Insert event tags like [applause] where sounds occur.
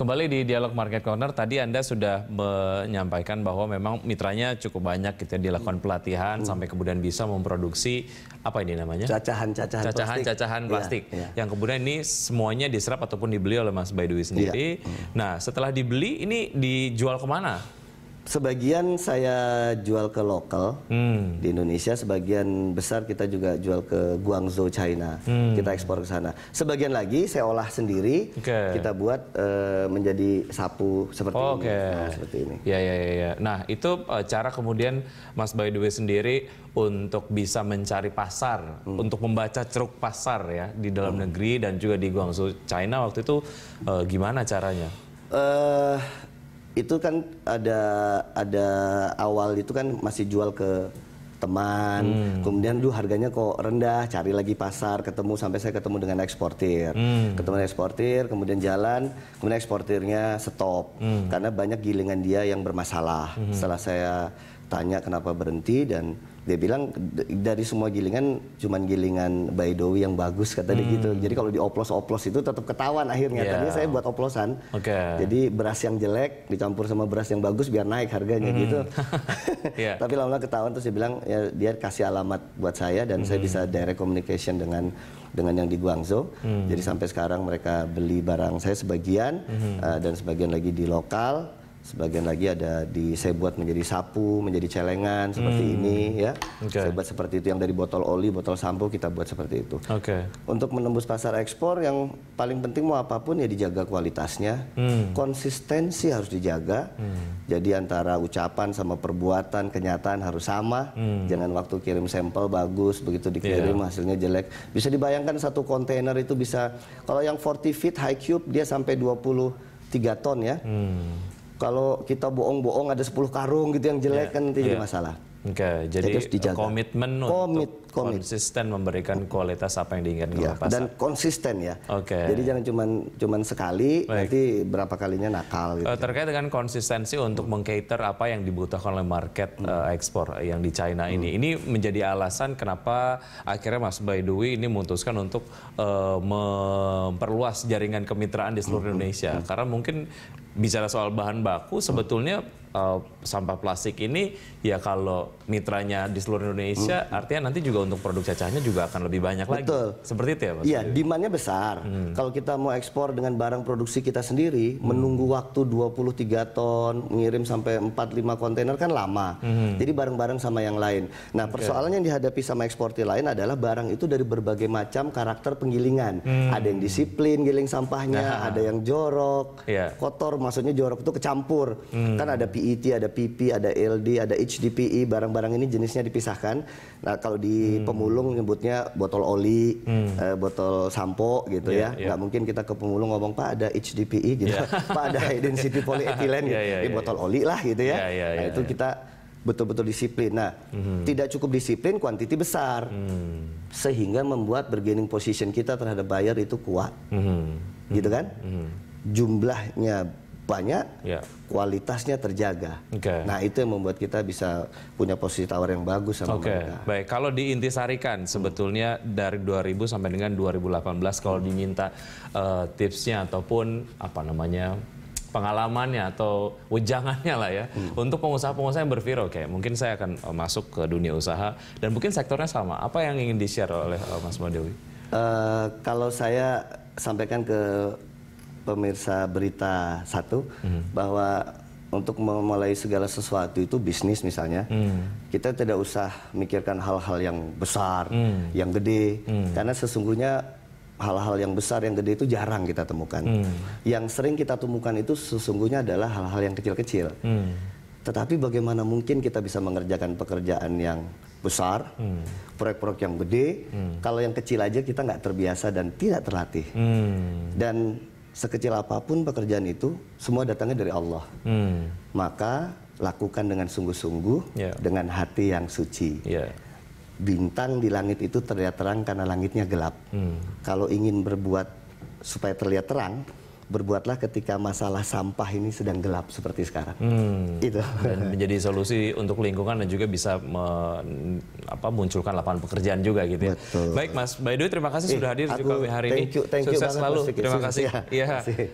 Kembali di dialog market corner tadi Anda sudah menyampaikan bahwa memang mitranya cukup banyak kita gitu, ya, dilakukan pelatihan hmm. sampai kemudian bisa memproduksi apa ini namanya? cacahan-cacahan cacahan plastik. cacahan iya, plastik. Ya, ya. Yang kemudian ini semuanya diserap ataupun dibeli oleh Mas Baidui iya. sendiri. Ya. Hmm. Nah, setelah dibeli ini dijual kemana? sebagian saya jual ke lokal hmm. di Indonesia, sebagian besar kita juga jual ke Guangzhou China, hmm. kita ekspor ke sana. Sebagian lagi saya olah sendiri, okay. kita buat uh, menjadi sapu seperti oh, ini. Okay. Nah, seperti ini. Ya ya ya. ya. Nah itu uh, cara kemudian Mas Baidwi sendiri untuk bisa mencari pasar, hmm. untuk membaca ceruk pasar ya di dalam hmm. negeri dan juga di Guangzhou China waktu itu uh, gimana caranya? Uh, itu kan ada ada awal itu kan masih jual ke teman, hmm. kemudian dulu harganya kok rendah, cari lagi pasar, ketemu sampai saya ketemu dengan eksportir, hmm. ketemu eksportir, kemudian jalan, kemudian eksportirnya stop hmm. karena banyak gilingan dia yang bermasalah. Hmm. Setelah saya tanya kenapa berhenti dan dia bilang dari semua gilingan cuman gilingan Baidowi yang bagus kata dia gitu. Hmm. Jadi kalau di oplos oplos itu tetap ketahuan akhirnya. Yeah. Tadi saya buat oplosan. Okay. Jadi beras yang jelek dicampur sama beras yang bagus biar naik harganya hmm. gitu. [laughs] yeah. Tapi lama-lama ketahuan terus dia bilang ya dia kasih alamat buat saya dan hmm. saya bisa direct communication dengan dengan yang di Guangzhou. Hmm. Jadi sampai sekarang mereka beli barang saya sebagian hmm. uh, dan sebagian lagi di lokal Sebagian lagi ada di saya buat menjadi sapu, menjadi celengan seperti hmm. ini ya. Okay. Saya buat seperti itu yang dari botol oli, botol sampo kita buat seperti itu. Oke. Okay. Untuk menembus pasar ekspor yang paling penting mau apapun ya dijaga kualitasnya, hmm. konsistensi harus dijaga. Hmm. Jadi antara ucapan sama perbuatan, kenyataan harus sama. Hmm. Jangan waktu kirim sampel bagus, begitu dikirim yeah. hasilnya jelek. Bisa dibayangkan satu kontainer itu bisa kalau yang 40 feet high cube dia sampai 20 3 ton ya. Hmm kalau kita bohong-bohong ada 10 karung gitu yang jelek yeah. kan nanti yeah. jadi iya. masalah. Oke, okay, jadi, jadi komitmen komit, untuk komit. konsisten memberikan iya. kualitas apa yang diinginkan ya, pasar. Dan konsisten ya. Oke. Okay. Jadi jangan cuma cuman sekali Baik. nanti berapa kalinya nakal gitu. Eh, terkait dengan konsistensi untuk hmm. mengcater apa yang dibutuhkan oleh market hmm. uh, ekspor yang di China hmm. ini. Ini menjadi alasan kenapa akhirnya Mas Baidui ini memutuskan untuk uh, memperluas jaringan kemitraan di seluruh hmm. hmm Indonesia hmm. karena mungkin bicara soal bahan baku sebetulnya uh, sampah plastik ini ya kalau mitranya di seluruh Indonesia hmm. artinya nanti juga untuk produk cacahnya juga akan lebih banyak Betul. lagi. Betul. Seperti itu ya Pak? Iya, demandnya besar. Hmm. Kalau kita mau ekspor dengan barang produksi kita sendiri hmm. menunggu waktu 23 ton, mengirim sampai 4-5 kontainer kan lama. Hmm. Jadi barang-barang sama yang lain. Nah, okay. persoalannya yang dihadapi sama eksportir lain adalah barang itu dari berbagai macam karakter penggilingan. Hmm. Ada yang disiplin giling sampahnya, nah. [laughs] ada yang jorok, yeah. kotor maksudnya jorok itu kecampur. Hmm. Kan ada PET, ada PP, ada LD, ada HDPE, barang-barang ini jenisnya dipisahkan. Nah, kalau di hmm. pemulung nyebutnya botol oli, hmm. eh, botol sampo gitu yeah, ya. Yeah. Nggak mungkin kita ke pemulung ngomong, "Pak, ada HDPE" gitu. Yeah. [laughs] "Pak, ada high density [laughs] polyethylene" gitu. Yeah, yeah, yeah, botol yeah. oli lah gitu ya. Yeah, yeah, nah, yeah, nah, itu yeah. kita betul-betul disiplin. Nah, hmm. tidak cukup disiplin, kuantiti besar. Hmm. Sehingga membuat bargaining position kita terhadap buyer itu kuat. Hmm. Gitu kan? Hmm. Jumlahnya banyak, yeah. kualitasnya terjaga. Okay. Nah itu yang membuat kita bisa punya posisi tawar yang bagus sama okay. mereka. Baik, kalau diintisarikan sebetulnya hmm. dari 2000 sampai dengan 2018 kalau hmm. diminta uh, tipsnya ataupun apa namanya pengalamannya atau wejangannya lah ya hmm. untuk pengusaha-pengusaha yang berpikir kayak mungkin saya akan eh, masuk ke dunia usaha dan mungkin sektornya sama apa yang ingin di share oleh eh, Mas Madewi? Uh, kalau saya sampaikan ke pemirsa berita satu hmm. bahwa untuk memulai segala sesuatu itu bisnis misalnya hmm. kita tidak usah mikirkan hal-hal yang besar hmm. yang gede hmm. karena sesungguhnya hal-hal yang besar yang gede itu jarang kita temukan hmm. yang sering kita temukan itu sesungguhnya adalah hal-hal yang kecil-kecil hmm. tetapi bagaimana mungkin kita bisa mengerjakan pekerjaan yang besar proyek hmm. proyek-proyek yang gede hmm. kalau yang kecil aja kita nggak terbiasa dan tidak terlatih hmm. dan sekecil apapun pekerjaan itu semua datangnya dari Allah. Hmm. Maka lakukan dengan sungguh-sungguh yeah. dengan hati yang suci. Yeah. Bintang di langit itu terlihat terang karena langitnya gelap. Hmm. Kalau ingin berbuat supaya terlihat terang, berbuatlah ketika masalah sampah ini sedang gelap seperti sekarang. Hmm. Itu. Dan menjadi solusi untuk lingkungan dan juga bisa me, apa, munculkan lapangan pekerjaan juga gitu ya. Betul. Baik Mas, by the way terima kasih eh, sudah hadir di juga hari thank you, thank ini. You Sukses selalu. Terima kasih. Ya. ya.